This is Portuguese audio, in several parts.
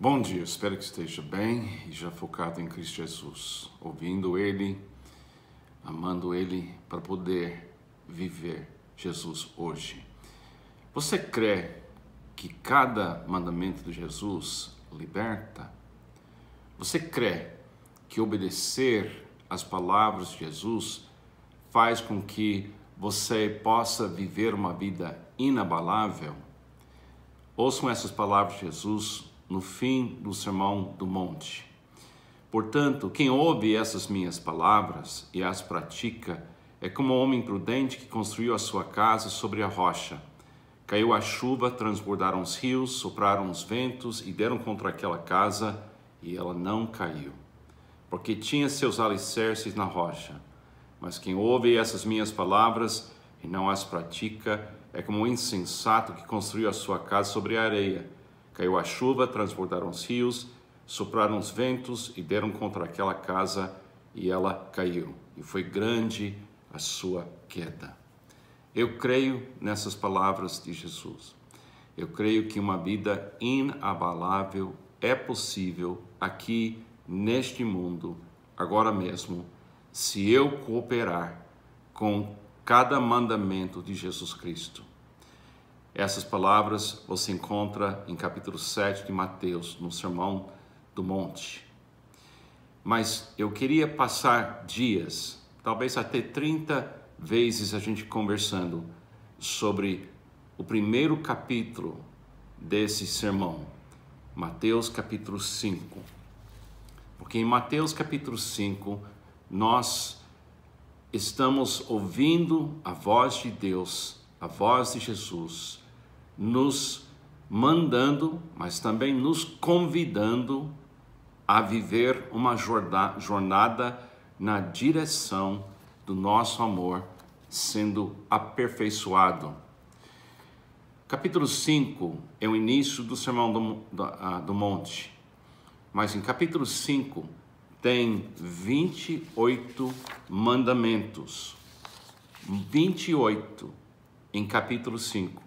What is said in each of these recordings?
Bom dia, espero que esteja bem e já focado em Cristo Jesus, ouvindo Ele, amando Ele, para poder viver Jesus hoje. Você crê que cada mandamento de Jesus liberta? Você crê que obedecer às palavras de Jesus faz com que você possa viver uma vida inabalável? Ouçam essas palavras de Jesus no fim do Sermão do Monte. Portanto, quem ouve essas minhas palavras e as pratica é como um homem prudente que construiu a sua casa sobre a rocha. Caiu a chuva, transbordaram os rios, sopraram os ventos e deram contra aquela casa, e ela não caiu, porque tinha seus alicerces na rocha. Mas quem ouve essas minhas palavras e não as pratica é como um insensato que construiu a sua casa sobre a areia Caiu a chuva, transbordaram os rios, sopraram os ventos e deram contra aquela casa e ela caiu. E foi grande a sua queda. Eu creio nessas palavras de Jesus. Eu creio que uma vida inabalável é possível aqui neste mundo, agora mesmo, se eu cooperar com cada mandamento de Jesus Cristo. Essas palavras você encontra em capítulo 7 de Mateus, no Sermão do Monte. Mas eu queria passar dias, talvez até 30 vezes a gente conversando sobre o primeiro capítulo desse sermão, Mateus capítulo 5. Porque em Mateus capítulo 5 nós estamos ouvindo a voz de Deus, a voz de Jesus nos mandando, mas também nos convidando a viver uma jornada na direção do nosso amor sendo aperfeiçoado. Capítulo 5 é o início do Sermão do, do, ah, do Monte, mas em capítulo 5 tem 28 mandamentos. 28 em capítulo 5.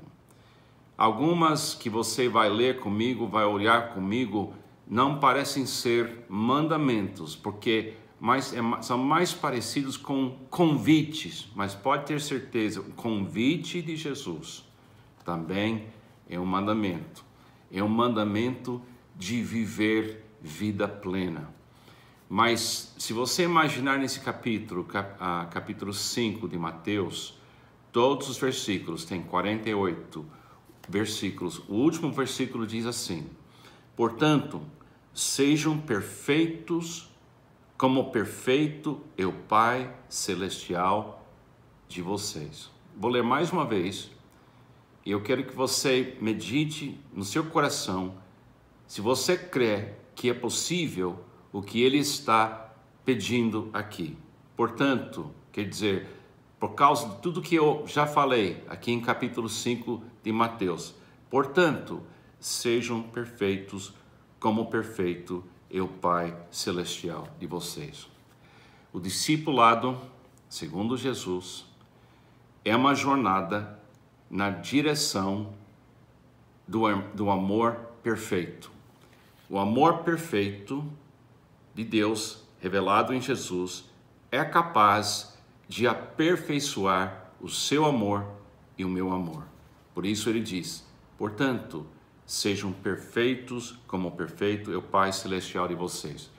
Algumas que você vai ler comigo, vai olhar comigo, não parecem ser mandamentos, porque mais, é são mais parecidos com convites, mas pode ter certeza, o convite de Jesus também é um mandamento. É um mandamento de viver vida plena. Mas se você imaginar nesse capítulo, ah, capítulo 5 de Mateus, todos os versículos, tem 48, versículos. O último versículo diz assim: Portanto, sejam perfeitos, como perfeito é o Pai Celestial de vocês. Vou ler mais uma vez, e eu quero que você medite no seu coração se você crê que é possível o que ele está pedindo aqui. Portanto, quer dizer, por causa de tudo que eu já falei aqui em capítulo 5 de Mateus. Portanto, sejam perfeitos como perfeito é o Pai celestial de vocês. O discipulado, segundo Jesus, é uma jornada na direção do, do amor perfeito. O amor perfeito de Deus revelado em Jesus é capaz de de aperfeiçoar o seu amor e o meu amor. Por isso ele diz: portanto, sejam perfeitos como perfeito é o Pai Celestial de vocês.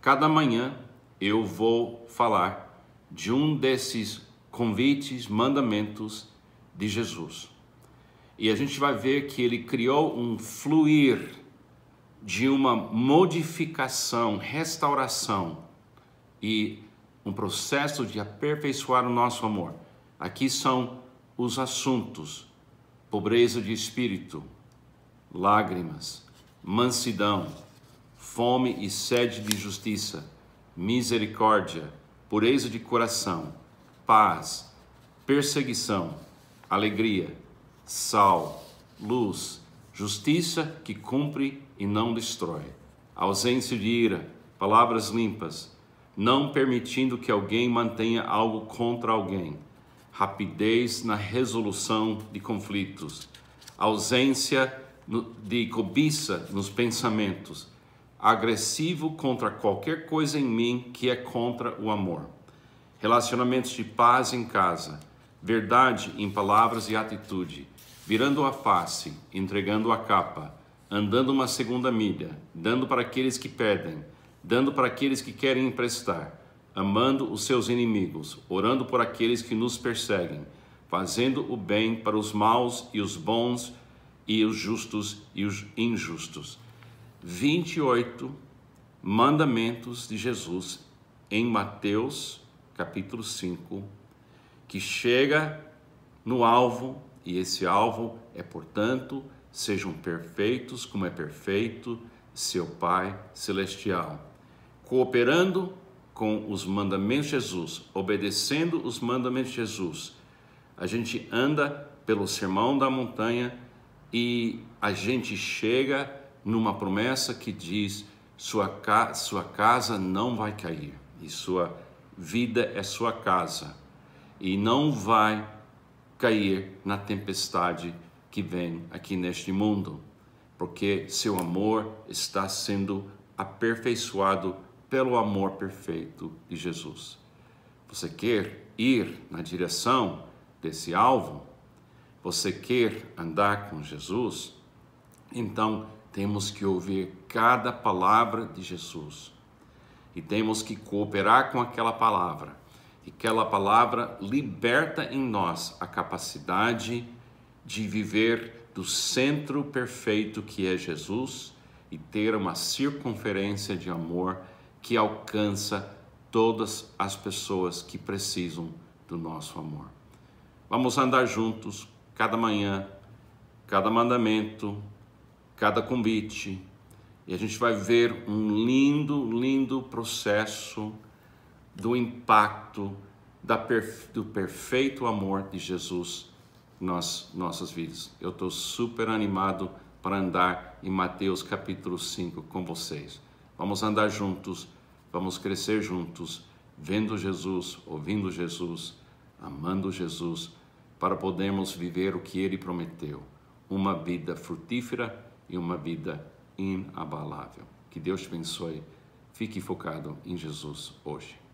Cada manhã eu vou falar de um desses convites, mandamentos de Jesus. E a gente vai ver que ele criou um fluir de uma modificação, restauração e um processo de aperfeiçoar o nosso amor. Aqui são os assuntos: pobreza de espírito, lágrimas, mansidão, fome e sede de justiça, misericórdia, pureza de coração, paz, perseguição, alegria, sal, luz, justiça que cumpre e não destrói, ausência de ira, palavras limpas não permitindo que alguém mantenha algo contra alguém, rapidez na resolução de conflitos, ausência de cobiça nos pensamentos, agressivo contra qualquer coisa em mim que é contra o amor, relacionamentos de paz em casa, verdade em palavras e atitude, virando a face, entregando a capa, andando uma segunda milha, dando para aqueles que pedem dando para aqueles que querem emprestar, amando os seus inimigos, orando por aqueles que nos perseguem, fazendo o bem para os maus e os bons e os justos e os injustos. 28 mandamentos de Jesus em Mateus, capítulo 5, que chega no alvo, e esse alvo é, portanto, sejam perfeitos como é perfeito seu Pai celestial cooperando com os mandamentos de Jesus, obedecendo os mandamentos de Jesus, a gente anda pelo sermão da montanha e a gente chega numa promessa que diz: sua, ca sua casa não vai cair, e sua vida é sua casa, e não vai cair na tempestade que vem aqui neste mundo, porque seu amor está sendo aperfeiçoado pelo amor perfeito de Jesus. Você quer ir na direção desse alvo? Você quer andar com Jesus? Então, temos que ouvir cada palavra de Jesus e temos que cooperar com aquela palavra. E aquela palavra liberta em nós a capacidade de viver do centro perfeito que é Jesus e ter uma circunferência de amor que alcança todas as pessoas que precisam do nosso amor. Vamos andar juntos cada manhã, cada mandamento, cada convite, e a gente vai ver um lindo, lindo processo do impacto da perfe do perfeito amor de Jesus nas nossas vidas. Eu estou super animado para andar em Mateus capítulo 5 com vocês. Vamos andar juntos Vamos crescer juntos, vendo Jesus, ouvindo Jesus, amando Jesus, para podermos viver o que ele prometeu: uma vida frutífera e uma vida inabalável. Que Deus te abençoe. Fique focado em Jesus hoje.